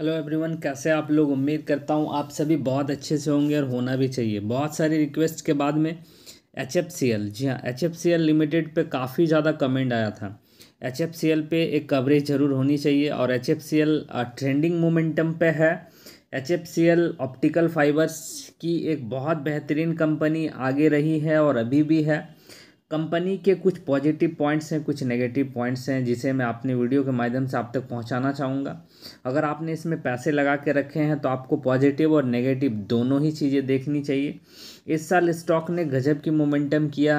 hello everyone कैसे आप लोग उम्मीद करता हूँ आप सभी बहुत अच्छे से होंगे और होना भी चाहिए बहुत सारी रिक्वेस्ट के बाद में एच एफ सी एल जी हाँ H F C L limited पे काफ़ी ज़्यादा कमेंट आया था एच एफ सी एल पे एक कवरेज ज़रूर होनी चाहिए और H F C L trending momentum पे है H F C L optical fibres की एक बहुत बेहतरीन कंपनी आगे रही है और अभी भी है कंपनी के कुछ पॉजिटिव पॉइंट्स हैं कुछ नेगेटिव पॉइंट्स हैं जिसे मैं अपने वीडियो के माध्यम से आप तक पहुंचाना चाहूँगा अगर आपने इसमें पैसे लगा के रखे हैं तो आपको पॉजिटिव और नेगेटिव दोनों ही चीज़ें देखनी चाहिए इस साल स्टॉक ने गजब की मोमेंटम किया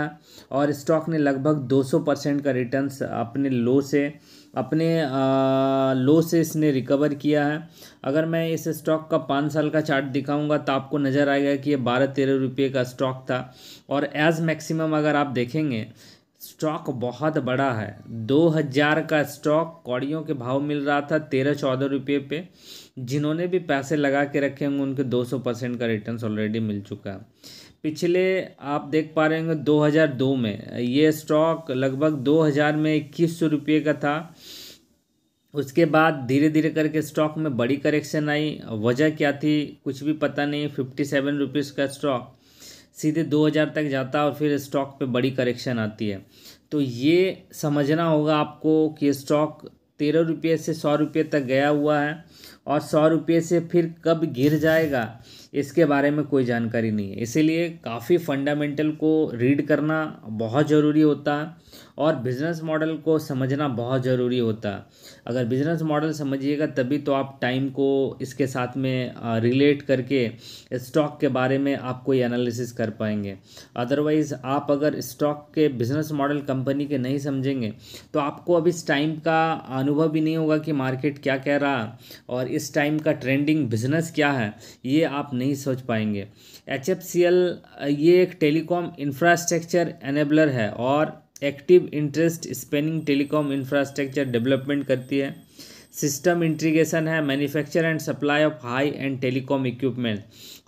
और स्टॉक ने लगभग 200 परसेंट का रिटर्न अपने लो से अपने लो से इसने रिकवर किया है अगर मैं इस स्टॉक का पाँच साल का चार्ट दिखाऊंगा तो आपको नज़र आएगा कि ये बारह तेरह रुपये का स्टॉक था और एज़ मैक्सिमम अगर आप देखेंगे स्टॉक बहुत बड़ा है दो हज़ार का स्टॉक कौड़ियों के भाव मिल रहा था तेरह चौदह रुपये पे जिन्होंने भी पैसे लगा के रखे होंगे उनके दो सौ परसेंट का रिटर्न ऑलरेडी मिल चुका है पिछले आप देख पा रहे होंगे 2002 में ये स्टॉक लगभग 2000 में इक्कीस सौ रुपये का था उसके बाद धीरे धीरे करके स्टॉक में बड़ी करेक्शन आई वजह क्या थी कुछ भी पता नहीं फिफ्टी सेवन रुपीज़ का स्टॉक सीधे दो हज़ार तक जाता और फिर स्टॉक पे बड़ी करेक्शन आती है तो ये समझना होगा आपको कि स्टॉक तेरह रुपये से सौ रुपये तक गया हुआ है और सौ रुपये से फिर कब गिर जाएगा इसके बारे में कोई जानकारी नहीं है इसीलिए काफ़ी फंडामेंटल को रीड करना बहुत ज़रूरी होता है और बिज़नेस मॉडल को समझना बहुत ज़रूरी होता है अगर बिज़नेस मॉडल समझिएगा तभी तो आप टाइम को इसके साथ में रिलेट करके स्टॉक के बारे में आप कोई एनालिसिस कर पाएंगे अदरवाइज़ आप अगर स्टॉक के बिज़नेस मॉडल कंपनी के नहीं समझेंगे तो आपको अब इस टाइम का अनुभव भी नहीं होगा कि मार्केट क्या कह रहा और इस टाइम का ट्रेंडिंग बिजनेस क्या है ये आप नहीं सोच पाएंगे एच ये एक टेलीकॉम इंफ्रास्ट्रक्चर एनेबलर है और active interest spanning telecom infrastructure development करती है सिस्टम इंट्रीगेशन है manufacture and supply of high end telecom equipment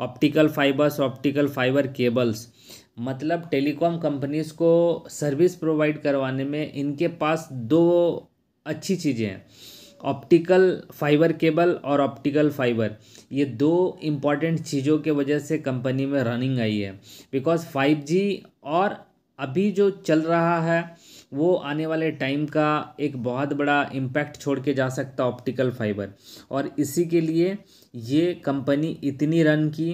optical fibres optical fibre cables मतलब टेलीकॉम कंपनीज को सर्विस प्रोवाइड करवाने में इनके पास दो अच्छी चीज़ें हैं ऑप्टिकल फाइबर केबल और ऑप्टिकल फाइबर ये दो इम्पॉर्टेंट चीज़ों के वजह से कंपनी में रनिंग आई है बिकॉज़ फाइव जी और अभी जो चल रहा है वो आने वाले टाइम का एक बहुत बड़ा इम्पैक्ट छोड़ के जा सकता ऑप्टिकल फाइबर और इसी के लिए ये कंपनी इतनी रन की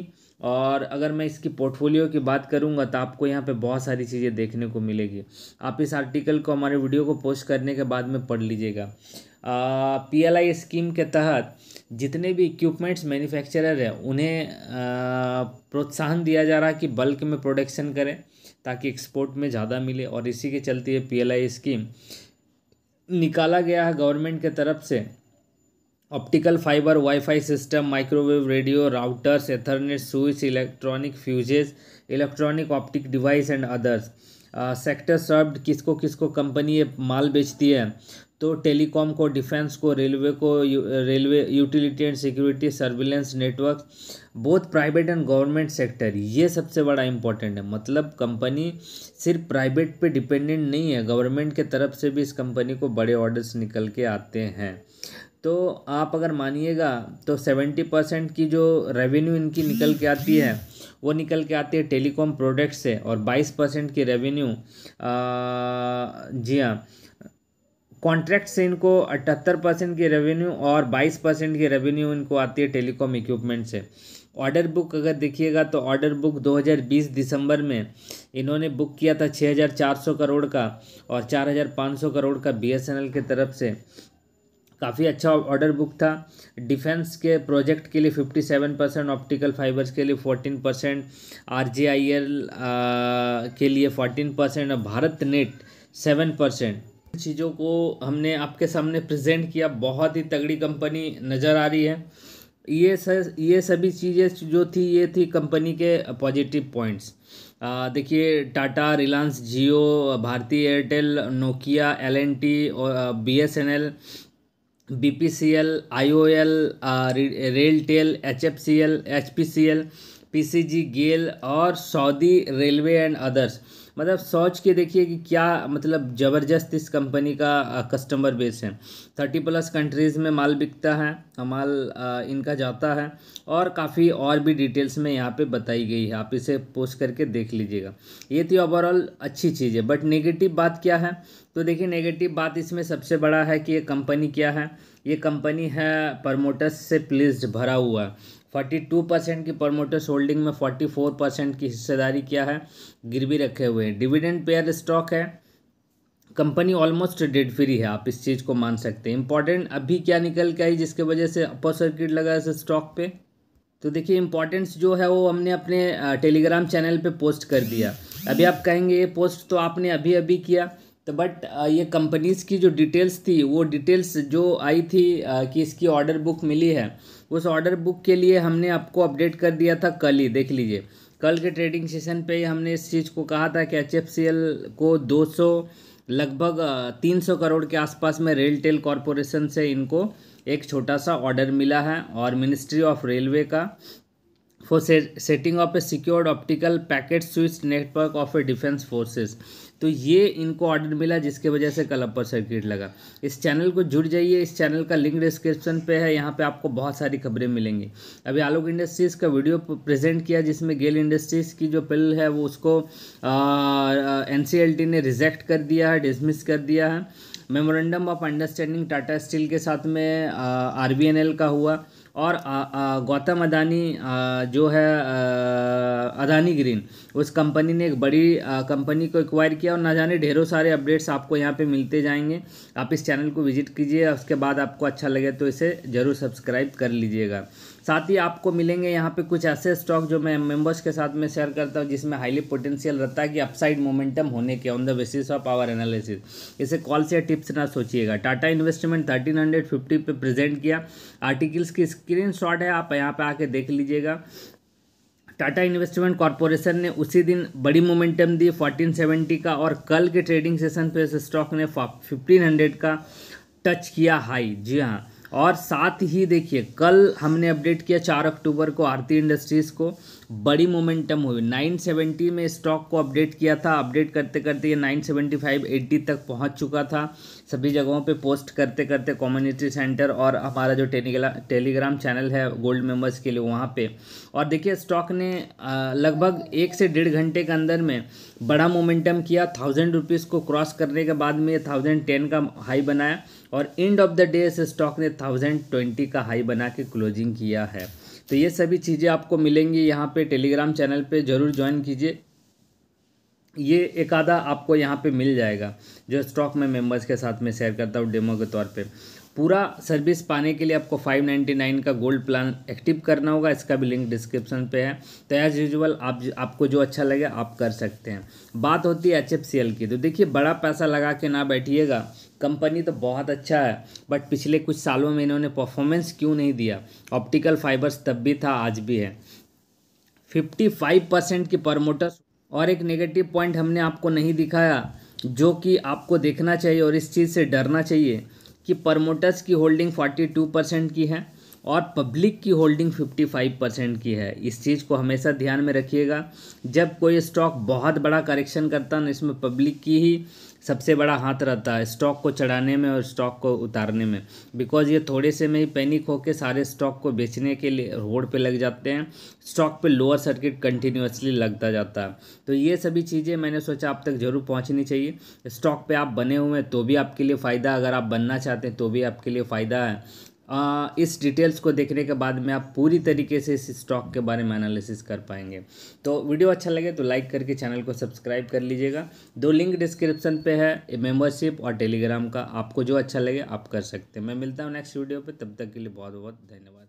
और अगर मैं इसकी पोर्टफोलियो की बात करूँगा तो आपको यहाँ पे बहुत सारी चीज़ें देखने को मिलेगी आप इस आर्टिकल को हमारे वीडियो को पोस्ट करने के बाद में पढ़ लीजिएगा पी एल आई स्कीम के तहत जितने भी इक्विपमेंट्स मैन्युफैक्चरर हैं उन्हें प्रोत्साहन दिया जा रहा है कि बल्क में प्रोडक्शन करें ताकि एक्सपोर्ट में ज़्यादा मिले और इसी के चलते ये पी एल आई स्कीम निकाला गया है गवर्नमेंट के तरफ से optical fibre WiFi system microwave radio routers ethernet switch electronic fuses electronic optic device and others sector served किसको किसको कंपनी ये माल बेचती है तो टेलीकॉम को डिफेंस को रेलवे को railway utility and security surveillance network both private and government sector ये सबसे बड़ा इंपॉर्टेंट है मतलब कंपनी सिर्फ प्राइवेट पे डिपेंडेंट नहीं है गवर्नमेंट के तरफ से भी इस कंपनी को बड़े ऑर्डर्स निकल के आते हैं तो आप अगर मानिएगा तो सेवेंटी परसेंट की जो रेवेन्यू इनकी निकल के आती है वो निकल के आती है टेलीकॉम प्रोडक्ट से और बाईस परसेंट की रेवेन्यू जी हाँ कॉन्ट्रैक्ट से इनको अठहत्तर परसेंट की रेवेन्यू और बाईस परसेंट की रेवेन्यू इनको आती है टेलीकॉम इक्विपमेंट से ऑर्डर बुक अगर देखिएगा तो ऑर्डर बुक 2020 दिसंबर में इन्होंने बुक किया था 6400 करोड़ का और 4500 करोड़ का बीएसएनएल की तरफ से काफ़ी अच्छा ऑर्डर बुक था डिफेंस के प्रोजेक्ट के लिए fifty seven percent optical fibres के लिए fourteen percent R J I L के लिए फोर्टीन परसेंट और भारत नेट सेवन परसेंट चीज़ों को हमने आपके सामने प्रेजेंट किया बहुत ही तगड़ी कंपनी नज़र आ रही है ये सर ये सभी चीज़ें जो थी ये थी कंपनी के पॉजिटिव पॉइंट्स देखिए Tata Reliance Jio Bharti Airtel Nokia L N T और B S N L B P C L I O L RailTel H F C L H P C L P C G GAIL और Saudi railway and others मतलब सोच के देखिए कि क्या मतलब ज़बरदस्त इस कंपनी का कस्टमर बेस है थर्टी प्लस कंट्रीज़ में माल बिकता है माल इनका जाता है और काफ़ी और भी डिटेल्स में यहाँ पे बताई गई है आप इसे पोस्ट करके देख लीजिएगा ये थी ओवरऑल अच्छी चीज़ है बट नेगेटिव बात क्या है तो देखिए नेगेटिव बात इसमें सबसे बड़ा है कि ये कंपनी क्या है ये कंपनी है प्रमोटर्स से प्लेस्ड भरा हुआ फोर्टी टू परसेंट की प्रमोटर्स होल्डिंग में फोर्टी फोर परसेंट की हिस्सेदारी क्या है गिरवी रखे हुए हैं डिविडेंड पेयर स्टॉक है कंपनी ऑलमोस्ट डेड फ्री है आप इस चीज़ को मान सकते हैं इंपॉर्टेंट अभी क्या निकल के आई जिसके वजह से अपर सर्किट लगा इस स्टॉक पे तो देखिए इंपॉर्टेंस जो है वो हमने अपने टेलीग्राम चैनल पे पोस्ट कर दिया अभी आप कहेंगे ये पोस्ट तो आपने अभी अभी किया तो बट uh, ये कंपनीज़ की जो डिटेल्स थी वो डिटेल्स जो आई थी uh, कि इसकी ऑर्डर बुक मिली है उस ऑर्डर बुक के लिए हमने आपको अपडेट कर दिया था कल ही देख लीजिए कल के ट्रेडिंग सेशन पे ही हमने इस चीज़ को कहा था कि एच को 200 लगभग 300 uh, करोड़ के आसपास में रेल टेल कॉरपोरेशन से इनको एक छोटा सा ऑर्डर मिला है और मिनिस्ट्री ऑफ रेलवे का for setting of a secured optical packet switch network of a defence forces तो ये इनको ऑर्डर मिला जिसके वजह से कल अपर सर्किट लगा इस चैनल को जुड़ जाइए इस चैनल का लिंक डिस्क्रिप्शन पे है यहाँ पे आपको बहुत सारी खबरें मिलेंगी अभी आलोक इंडस्ट्रीज़ का वीडियो प्रेजेंट किया जिसमें गेल इंडस्ट्रीज़ की जो पिल है वो उसको एन ने रिजेक्ट कर दिया है डिसमिस कर दिया है memorandum of understanding Tata Steel के साथ में आर का हुआ और गौतम अदानी जो है अदानी ग्रीन उस कंपनी ने एक बड़ी कंपनी को एक्वायर किया और ना जाने ढेरों सारे अपडेट्स आपको यहाँ पे मिलते जाएंगे आप इस चैनल को विजिट कीजिए उसके बाद आपको अच्छा लगे तो इसे ज़रूर सब्सक्राइब कर लीजिएगा साथ ही आपको मिलेंगे यहाँ पे कुछ ऐसे स्टॉक जो मैं मेंबर्स के साथ में शेयर करता हूँ जिसमें हाईली पोटेंशियल रहता है कि अपसाइड मोमेंटम होने के on the basis of our analysis इसे कॉल से टिप्स ना सोचिएगा Tata investment thirteen hundred fifty पे प्रेजेंट किया आर्टिकल्स की स्क्रीन शॉट है आप यहाँ पर आके देख लीजिएगा टाटा इन्वेस्टमेंट कॉरपोरेशन ने उसी दिन बड़ी मोमेंटम दी 1470 का और कल के ट्रेडिंग सेशन पे इस स्टॉक ने 1500 का टच किया हाई जी हाँ और साथ ही देखिए कल हमने अपडेट किया चार अक्टूबर को आरती इंडस्ट्रीज़ को बड़ी मोमेंटम हुई 970 में स्टॉक को अपडेट किया था अपडेट करते करते ये 975 80 तक पहुंच चुका था सभी जगहों पे पोस्ट करते करते कम्युनिटी सेंटर और हमारा जो टेलीग्रा टेलीग्राम चैनल है गोल्ड मेंबर्स के लिए वहाँ पे और देखिए स्टॉक ने लगभग एक से डेढ़ घंटे के अंदर में बड़ा मोमेंटम किया थाउजेंड रुपीज़ को क्रॉस करने के बाद में थाउजेंड टेन का हाई बनाया और एंड ऑफ द डे से स्टॉक ने थाउजेंड ट्वेंटी का हाई बना के क्लोजिंग किया है तो ये सभी चीज़ें आपको मिलेंगी यहाँ पे टेलीग्राम चैनल पे ज़रूर ज्वाइन कीजिए ये एक आधा आपको यहाँ पे मिल जाएगा जो स्टॉक में मेंबर्स के साथ में शेयर करता हूँ डेमो के तौर पे पूरा सर्विस पाने के लिए आपको 599 का गोल्ड प्लान एक्टिव करना होगा इसका भी लिंक डिस्क्रिप्शन पे है तो एज यूजल आप आपको जो अच्छा लगे आप कर सकते हैं बात होती है एच की तो देखिए बड़ा पैसा लगा के ना बैठिएगा कंपनी तो बहुत अच्छा है बट पिछले कुछ सालों में इन्होंने परफॉर्मेंस क्यों नहीं दिया ऑप्टिकल फाइबर्स तब भी था आज भी है फिफ्टी परसेंट की परमोटर्स और एक नेगेटिव पॉइंट हमने आपको नहीं दिखाया जो कि आपको देखना चाहिए और इस चीज़ से डरना चाहिए कि प्रमोटर्स की होल्डिंग 42 परसेंट की है और पब्लिक की होल्डिंग 55 परसेंट की है इस चीज़ को हमेशा ध्यान में रखिएगा जब कोई स्टॉक बहुत बड़ा करेक्शन करता है इसमें पब्लिक की ही सबसे बड़ा हाथ रहता है स्टॉक को चढ़ाने में और स्टॉक को उतारने में बिकॉज ये थोड़े से में ही पैनिक होकर सारे स्टॉक को बेचने के लिए रोड पे लग जाते हैं स्टॉक पे लोअर सर्किट कंटिन्यूसली लगता जाता है तो ये सभी चीज़ें मैंने सोचा आप तक जरूर पहुंचनी चाहिए स्टॉक पे आप बने हुए हैं तो भी आपके लिए फ़ायदा अगर आप बनना चाहते हैं तो भी आपके लिए फ़ायदा है इस डिटेल्स को देखने के बाद में आप पूरी तरीके से इस स्टॉक के बारे में एनालिसिस कर पाएंगे तो वीडियो अच्छा लगे तो लाइक करके चैनल को सब्सक्राइब कर लीजिएगा दो लिंक डिस्क्रिप्शन पे है मेंबरशिप और टेलीग्राम का आपको जो अच्छा लगे आप कर सकते हैं मैं मिलता हूँ नेक्स्ट वीडियो पे तब तक के लिए बहुत बहुत धन्यवाद